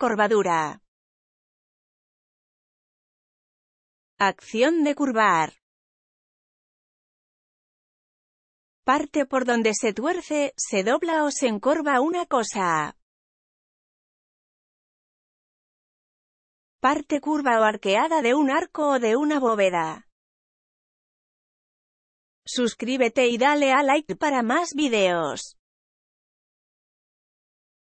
Corvadura. Acción de curvar. Parte por donde se tuerce, se dobla o se encorva una cosa. Parte curva o arqueada de un arco o de una bóveda. Suscríbete y dale a like para más videos.